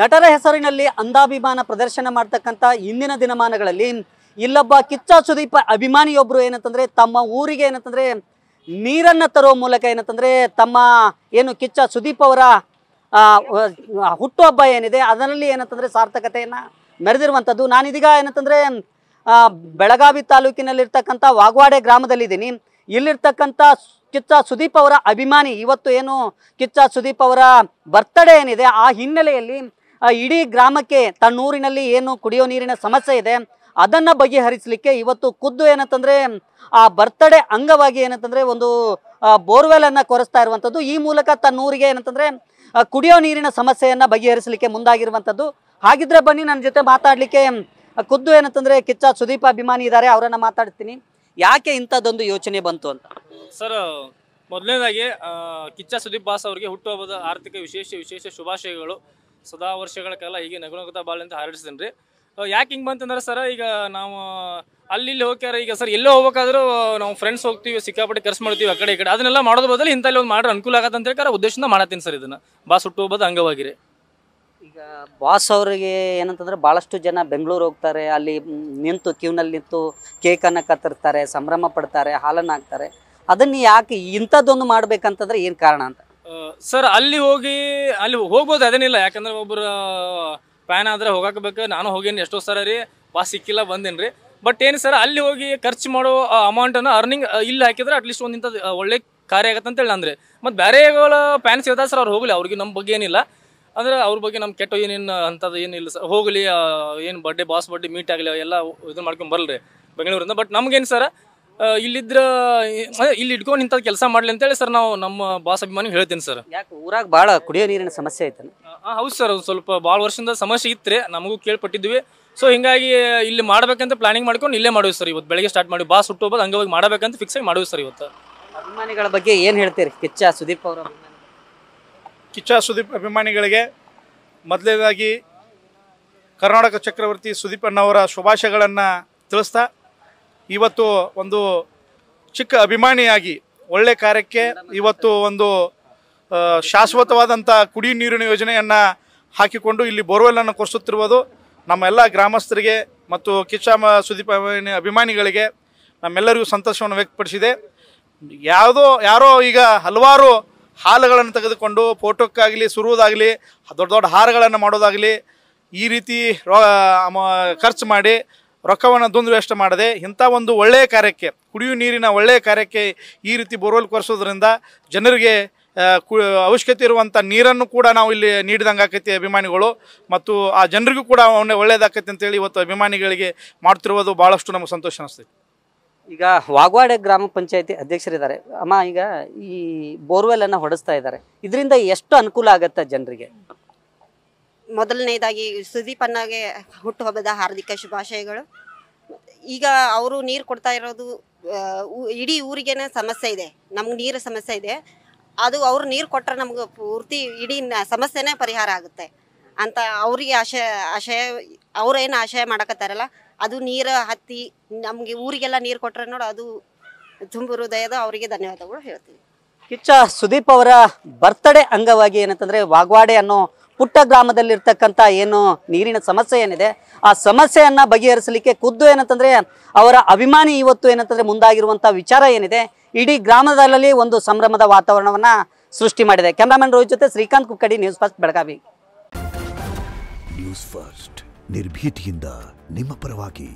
ನಟರ ಹೆಸರಿನಲ್ಲಿ ಅಂದಾಭಿಮಾನ ಪ್ರದರ್ಶನ ಮಾಡ್ತಕ್ಕಂಥ ಇಂದಿನ ದಿನಮಾನಗಳಲ್ಲಿ ಇಲ್ಲೊಬ್ಬ ಕಿಚ್ಚ ಸುದೀಪ ಅಭಿಮಾನಿಯೊಬ್ಬರು ಏನಂತಂದರೆ ತಮ್ಮ ಊರಿಗೆ ಏನಂತಂದರೆ ನೀರನ್ನು ತರುವ ಮೂಲಕ ಏನಂತಂದರೆ ತಮ್ಮ ಏನು ಕಿಚ್ಚ ಸುದೀಪ್ ಅವರ ಹುಟ್ಟುಹಬ್ಬ ಏನಿದೆ ಅದರಲ್ಲಿ ಏನಂತಂದರೆ ಸಾರ್ಥಕತೆಯನ್ನು ಮೆರೆದಿರುವಂಥದ್ದು ನಾನಿದೀಗ ಏನಂತಂದರೆ ಬೆಳಗಾವಿ ತಾಲೂಕಿನಲ್ಲಿರ್ತಕ್ಕಂಥ ವಾಗ್ವಾಡೆ ಗ್ರಾಮದಲ್ಲಿದ್ದೀನಿ ಇಲ್ಲಿರ್ತಕ್ಕಂಥ ಕಿಚ್ಚ ಸುದೀಪ್ ಅವರ ಅಭಿಮಾನಿ ಇವತ್ತು ಏನು ಕಿಚ್ಚ ಸುದೀಪ್ ಅವರ ಬರ್ತ್ಡೇ ಏನಿದೆ ಆ ಹಿನ್ನೆಲೆಯಲ್ಲಿ ಇಡೀ ಗ್ರಾಮಕ್ಕೆ ತನ್ನೂರಿನಲ್ಲಿ ಏನು ಕುಡಿಯೋ ನೀರಿನ ಸಮಸ್ಯೆ ಇದೆ ಅದನ್ನ ಬಗೆಹರಿಸಲಿಕ್ಕೆ ಇವತ್ತು ಖುದ್ದು ಏನಂತಂದ್ರೆ ಆ ಬರ್ತಡೆ ಅಂಗವಾಗಿ ಏನಂತಂದ್ರೆ ಒಂದು ಬೋರ್ವೆಲ್ ಅನ್ನ ಕೊರೆಸ್ತಾ ಇರುವಂಥದ್ದು ಈ ಮೂಲಕ ತನ್ನೂರಿಗೆ ಏನಂತಂದ್ರೆ ಕುಡಿಯೋ ನೀರಿನ ಸಮಸ್ಯೆಯನ್ನು ಬಗೆಹರಿಸಲಿಕ್ಕೆ ಮುಂದಾಗಿರುವಂಥದ್ದು ಹಾಗಿದ್ರೆ ಬನ್ನಿ ನನ್ನ ಜೊತೆ ಮಾತಾಡಲಿಕ್ಕೆ ಖುದ್ದು ಏನಂತಂದ್ರೆ ಕಿಚ್ಚ ಸುದೀಪ್ ಅಭಿಮಾನಿ ಇದ್ದಾರೆ ಅವರನ್ನ ಮಾತಾಡ್ತೀನಿ ಯಾಕೆ ಇಂಥದ್ದೊಂದು ಯೋಚನೆ ಬಂತು ಅಂತ ಸರ್ ಮೊದಲನೇದಾಗಿ ಕಿಚ್ಚ ಸುದೀಪ್ ಬಾಸ್ ಅವರಿಗೆ ಹುಟ್ಟುಹಬ್ಬದ ಆರ್ಥಿಕ ವಿಶೇಷ ವಿಶೇಷ ಶುಭಾಶಯಗಳು ಸದಾ ವರ್ಷಗಳ ಕಾಲ ಹೀಗೆ ನಗುನಗುತ್ತಾ ಬಾಳೆ ಅಂತ ರೀ ಯಾಕೆ ಹಿಂಗೆ ಬಂತಂದ್ರೆ ಸರ್ ಈಗ ನಾವು ಅಲ್ಲಿ ಇಲ್ಲಿ ಹೋಗ್ಯಾರ ಈಗ ಸರ್ ಎಲ್ಲೋ ಹೋಗ್ಬೇಕಾದ್ರೂ ನಾವು ಫ್ರೆಂಡ್ಸ್ ಹೋಗ್ತೀವಿ ಸಿಕ್ಕಾಪಟ್ಟೆ ಖರ್ಚು ಮಾಡ್ತೀವಿ ಆ ಕಡೆ ಈ ಕಡೆ ಅದನ್ನೆಲ್ಲ ಮಾಡೋದ್ರ ಬದಲು ಇಂಥಲ್ಲಿ ಒಂದು ಮಾಡ್ರೆ ಅನುಕೂಲ ಆಗತ್ತೆ ಅಂತ ಹೇಳಿ ಉದ್ದೇಶದಿಂದ ಮಾಡತ್ತೀನಿ ಸರ್ ಇದನ್ನು ಬಾಸ್ ಹುಟ್ಟು ಹೋಗೋದು ಅಂಗವಾಗಿರಿ ಈಗ ಬಾಸ್ ಅವರಿಗೆ ಏನಂತಂದ್ರೆ ಭಾಳಷ್ಟು ಜನ ಬೆಂಗಳೂರು ಹೋಗ್ತಾರೆ ಅಲ್ಲಿ ನಿಂತು ಕ್ಯೂನಲ್ಲಿ ನಿಂತು ಕೇಕನ್ನು ಕತ್ತರ್ತಾರೆ ಸಂಭ್ರಮ ಪಡ್ತಾರೆ ಹಾಲನ್ನು ಹಾಕ್ತಾರೆ ಅದನ್ನು ಯಾಕೆ ಇಂಥದ್ದೊಂದು ಮಾಡ್ಬೇಕಂತಂದ್ರೆ ಏನು ಕಾರಣ ಅಂತ ಸರ್ ಅಲ್ಲಿ ಹೋಗಿ ಅಲ್ಲಿ ಹೋಗ್ಬೋದು ಅದೇನಿಲ್ಲ ಯಾಕಂದ್ರೆ ಒಬ್ಬರು ಪ್ಯಾನ್ ಆದ್ರೆ ಹೋಗಕ್ಕೆ ಬೇಕು ನಾನು ಹೋಗೇನಿ ಎಷ್ಟೋ ಸರ ರೀ ವಾಸ್ ಸಿಕ್ಕಿಲ್ಲ ರೀ ಬಟ್ ಏನು ಸರ್ ಅಲ್ಲಿ ಹೋಗಿ ಖರ್ಚು ಮಾಡೋ ಅಮೌಂಟನ್ನು ಅರ್ನಿಂಗ್ ಇಲ್ಲಿ ಹಾಕಿದ್ರೆ ಅಟ್ಲೀಸ್ಟ್ ಒಂದು ಒಳ್ಳೆ ಕಾರ್ಯ ಆಗತ್ತೆ ಅಂತೇಳಿ ಅಂದ್ರೆ ಮತ್ತು ಬೇರೆಗಳ ಪ್ಯಾನ್ಸ್ ಇರ್ತಾರೆ ಸರ್ ಅವ್ರು ಹೋಗಲಿ ಅವ್ರಿಗೆ ನಮ್ಮ ಬಗ್ಗೆ ಏನಿಲ್ಲ ಅಂದ್ರೆ ಅವ್ರ ಬಗ್ಗೆ ನಮ್ಮ ಕೆಟ್ಟ ಏನೇನು ಅಂಥದ್ದು ಏನಿಲ್ಲ ಸರ್ ಹೋಗಲಿ ಏನು ಬರ್ಡೇ ಬಾಸ್ ಬರ್ಡೇ ಮೀಟ್ ಆಗಲಿ ಎಲ್ಲ ಇದನ್ನ ಮಾಡ್ಕೊಂಡು ಬರಲ್ರಿ ಬೆಂಗಳೂರಿಂದ ಬಟ್ ನಮ್ಗೇನು ಸರ್ ಇಲ್ಲಿದ್ರ ಇಲ್ಲಿ ಇಟ್ಕೊಂಡು ನಿಂತ ಕೆಲಸ ಮಾಡ್ಲಿ ಅಂತೇಳಿ ಸರ್ ನಾವು ನಮ್ಮ ಬಾಸ್ ಅಭಿಮಾನಿ ಹೇಳ್ತೀನಿ ಸರ್ ಊರಾಗ ಭಾಳ ಕುಡಿಯೋ ನೀರಿನ ಸಮಸ್ಯೆ ಐತೆ ಹೌದು ಸರ್ ಒಂದು ಸ್ವಲ್ಪ ಭಾಳ ವರ್ಷದಿಂದ ಸಮಸ್ಯೆ ಇತ್ತು ನಮಗೂ ಕೇಳ್ಪಟ್ಟಿದ್ವಿ ಸೊ ಹಿಂಗಾಗಿ ಇಲ್ಲಿ ಮಾಡ್ಬೇಕಂತ ಪ್ಲಾನಿಂಗ್ ಮಾಡ್ಕೊಂಡು ಇಲ್ಲೇ ಮಾಡಿವಿ ಸರ್ ಇವತ್ತು ಬೆಳಗ್ಗೆ ಸ್ಟಾರ್ಟ್ ಮಾಡಿ ಬಾಸ್ ಹುಟ್ಟು ಹೋಗೋದು ಹಂಗಾಗಿ ಮಾಡ್ಬೇಕಂತ ಫಿಕ್ಸ್ ಆಗಿ ಮಾಡಿವಿ ಸರ್ ಇವತ್ತು ಅಭಿಮಾನಿಗಳ ಬಗ್ಗೆ ಏನು ಹೇಳ್ತೀರಿ ಕಿಚ್ಚ ಸುದೀಪ್ ಅವರ ಕಿಚ್ಚ ಸುದೀಪ್ ಅಭಿಮಾನಿಗಳಿಗೆ ಮೊದಲೇದಾಗಿ ಕರ್ನಾಟಕ ಚಕ್ರವರ್ತಿ ಸುದೀಪ್ ಅಣ್ಣವರ ಶುಭಾಶಯಗಳನ್ನ ತಿಳಿಸ್ತಾ ಇವತ್ತು ಒಂದು ಚಿಕ್ಕ ಅಭಿಮಾನಿಯಾಗಿ ಒಳ್ಳೆ ಕಾರ್ಯಕ್ಕೆ ಇವತ್ತು ಒಂದು ಶಾಶ್ವತವಾದಂಥ ಕುಡಿಯುವ ನೀರಿನ ಯೋಜನೆಯನ್ನು ಹಾಕಿಕೊಂಡು ಇಲ್ಲಿ ಬೋರ್ವೆಲ್ಲನ್ನು ನಮ್ಮ ನಮ್ಮೆಲ್ಲ ಗ್ರಾಮಸ್ಥರಿಗೆ ಮತ್ತು ಕಿಚ್ಚಾಮ ಸುದೀಪ ಅಭಿಮಾನಿಗಳಿಗೆ ನಮ್ಮೆಲ್ಲರಿಗೂ ಸಂತೋಷವನ್ನು ವ್ಯಕ್ತಪಡಿಸಿದೆ ಯಾವುದೋ ಯಾರೋ ಈಗ ಹಲವಾರು ಹಾಲುಗಳನ್ನು ತೆಗೆದುಕೊಂಡು ಫೋಟೋಕ್ಕಾಗಲಿ ಸುರುವುದಾಗಲಿ ದೊಡ್ಡ ದೊಡ್ಡ ಹಾರಗಳನ್ನು ಮಾಡೋದಾಗಲಿ ಈ ರೀತಿ ಖರ್ಚು ಮಾಡಿ ರೊಕ್ಕವನ್ನು ದುಂದು ವ್ಯವಸ್ಥೆ ಮಾಡದೆ ಇಂಥ ಒಂದು ಒಳ್ಳೆಯ ಕಾರ್ಯಕ್ಕೆ ಕುಡಿಯುವ ನೀರಿನ ಒಳ್ಳೆಯ ಕಾರ್ಯಕ್ಕೆ ಈ ರೀತಿ ಬೋರ್ವೆಲ್ ಕೊರೆಸೋದ್ರಿಂದ ಜನರಿಗೆ ಅವಶ್ಯಕತೆ ಇರುವಂಥ ನೀರನ್ನು ಕೂಡ ನಾವು ಇಲ್ಲಿ ನೀಡಿದಂಗೆ ಆಕೈತಿ ಅಭಿಮಾನಿಗಳು ಮತ್ತು ಆ ಜನರಿಗೂ ಕೂಡ ಅವನ್ನೇ ಒಳ್ಳೆಯದಾಗತ್ತೆ ಅಂತೇಳಿ ಇವತ್ತು ಅಭಿಮಾನಿಗಳಿಗೆ ಮಾಡ್ತಿರೋದು ಭಾಳಷ್ಟು ನಮಗೆ ಸಂತೋಷ ಅನಿಸ್ತೈತಿ ಈಗ ವಾಗ್ವಾಡೆ ಗ್ರಾಮ ಪಂಚಾಯತಿ ಅಧ್ಯಕ್ಷರಿದ್ದಾರೆ ಅಮ್ಮ ಈಗ ಈ ಬೋರ್ವೆಲ್ ಅನ್ನು ಹೊಡೆಸ್ತಾ ಇದ್ದಾರೆ ಇದರಿಂದ ಎಷ್ಟು ಅನುಕೂಲ ಆಗುತ್ತೆ ಜನರಿಗೆ ಮೊದಲನೇದಾಗಿ ಸುದೀಪ್ ಅನ್ನಗೆ ಹುಟ್ಟುಹಬ್ಬದ ಹಾರ್ದಿಕ ಶುಭಾಶಯಗಳು ಈಗ ಅವರು ನೀರು ಕೊಡ್ತಾ ಇರೋದು ಇಡೀ ಊರಿಗೇನೆ ಸಮಸ್ಯೆ ಇದೆ ನಮ್ಗೆ ನೀರು ಸಮಸ್ಯೆ ಇದೆ ಅದು ಅವರು ನೀರು ಕೊಟ್ಟರೆ ನಮ್ಗೆ ಪೂರ್ತಿ ಇಡೀ ಸಮಸ್ಯೆನೇ ಪರಿಹಾರ ಆಗುತ್ತೆ ಅಂತ ಅವರಿಗೆ ಆಶಯ ಆಶಯ ಅವ್ರೇನು ಆಶಯ ಮಾಡಕತ್ತಾರಲ್ಲ ಅದು ನೀರು ಹತ್ತಿ ನಮಗೆ ಊರಿಗೆಲ್ಲ ನೀರು ಕೊಟ್ಟರೆ ನೋಡಿ ಅದು ತುಂಬ ಹೃದಯದ ಅವರಿಗೆ ಧನ್ಯವಾದಗಳು ಹೇಳ್ತೀವಿ ಕಿಚ್ಚ ಸುದೀಪ್ ಅವರ ಬರ್ತ್ಡೇ ಅಂಗವಾಗಿ ಏನಂತಂದ್ರೆ ವಾಗ್ವಾಡೆ ಅನ್ನೋ ಪುಟ್ಟ ಗ್ರಾಮದಲ್ಲಿರ್ತಕ್ಕಂಥ ಏನು ನೀರಿನ ಸಮಸ್ಯೆ ಏನಿದೆ ಆ ಸಮಸ್ಯೆಯನ್ನು ಬಗೆಹರಿಸಲಿಕ್ಕೆ ಖುದ್ದು ಏನಂತಂದರೆ ಅವರ ಅಭಿಮಾನಿ ಇವತ್ತು ಏನಂತಂದ್ರೆ ಮುಂದಾಗಿರುವಂಥ ವಿಚಾರ ಏನಿದೆ ಇಡೀ ಗ್ರಾಮದಲ್ಲಿ ಒಂದು ಸಂಭ್ರಮದ ವಾತಾವರಣವನ್ನು ಸೃಷ್ಟಿ ಮಾಡಿದೆ ಕ್ಯಾಮ್ರಾಮನ್ ರೋಹಿತ್ ಜೊತೆ Shrikant Kukkadi news first Belagavi news first ನಿರ್ಭೀತಿಯಿಂದ ನಿಮ್ಮ ಪರವಾಗಿ